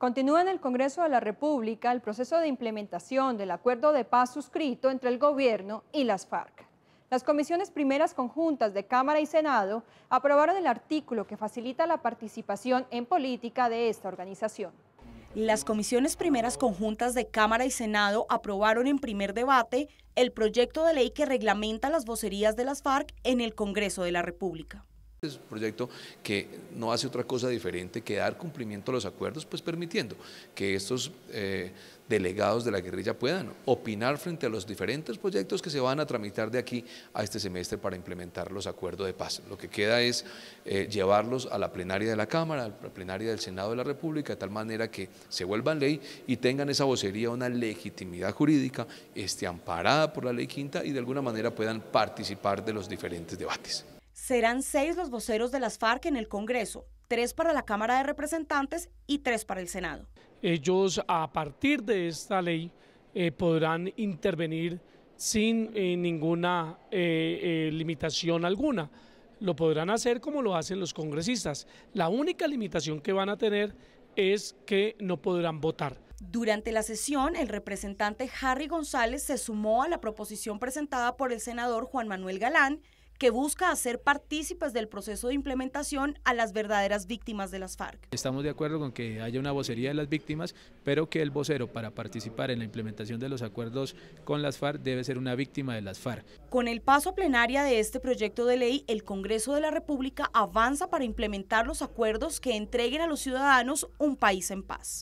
Continúa en el Congreso de la República el proceso de implementación del acuerdo de paz suscrito entre el gobierno y las FARC. Las comisiones primeras conjuntas de Cámara y Senado aprobaron el artículo que facilita la participación en política de esta organización. Las comisiones primeras conjuntas de Cámara y Senado aprobaron en primer debate el proyecto de ley que reglamenta las vocerías de las FARC en el Congreso de la República. Es un proyecto que no hace otra cosa diferente que dar cumplimiento a los acuerdos, pues permitiendo que estos eh, delegados de la guerrilla puedan opinar frente a los diferentes proyectos que se van a tramitar de aquí a este semestre para implementar los acuerdos de paz. Lo que queda es eh, llevarlos a la plenaria de la Cámara, a la plenaria del Senado de la República, de tal manera que se vuelvan ley y tengan esa vocería, una legitimidad jurídica, esté amparada por la ley quinta y de alguna manera puedan participar de los diferentes debates. Serán seis los voceros de las FARC en el Congreso, tres para la Cámara de Representantes y tres para el Senado. Ellos a partir de esta ley eh, podrán intervenir sin eh, ninguna eh, limitación alguna. Lo podrán hacer como lo hacen los congresistas. La única limitación que van a tener es que no podrán votar. Durante la sesión, el representante Harry González se sumó a la proposición presentada por el senador Juan Manuel Galán, que busca hacer partícipes del proceso de implementación a las verdaderas víctimas de las FARC. Estamos de acuerdo con que haya una vocería de las víctimas, pero que el vocero para participar en la implementación de los acuerdos con las FARC debe ser una víctima de las FARC. Con el paso a plenaria de este proyecto de ley, el Congreso de la República avanza para implementar los acuerdos que entreguen a los ciudadanos un país en paz.